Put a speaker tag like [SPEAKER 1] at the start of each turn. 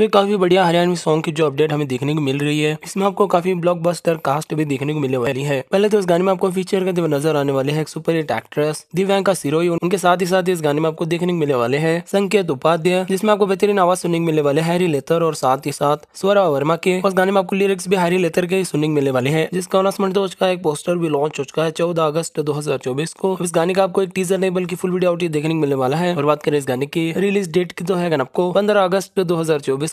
[SPEAKER 1] तो ये काफी बढ़िया हरियाणवी सॉन्ग की जो अपडेट हमें देखने को मिल रही है इसमें आपको काफी ब्लॉकबस्टर कास्ट भी देखने को मिलने वाली है पहले तो इस गाने में आपको फीचर करते हुए नजर आने वाले है super hit actress Divyanka Sirohi उनके साथ ही साथ इस गाने में आपको देखने को मिलने वाले हैं संकेत उपाध्याय जिसमें आपको बेहतरीन आवाज सुनने को मिलने वाले हैरी लेथर और साथ ही साथ स्वरा वर्मा के उस गाने में आपको लिरिक्स भी हैरी लेथर के सुनने को मिलने वाले हैं जिसका अनाउंसमेंट हो चुका है एक पोस्टर भी लॉन्च हो चुका है चौदह अगस्त दो को इस गाने का आपको एक टीजर नहीं बल्कि फुल वीडियो आउट देखने को मिलने वाला है और बात करें इस गाने की रिलीज डेट की तो है आपको पंद्रह अगस्त दो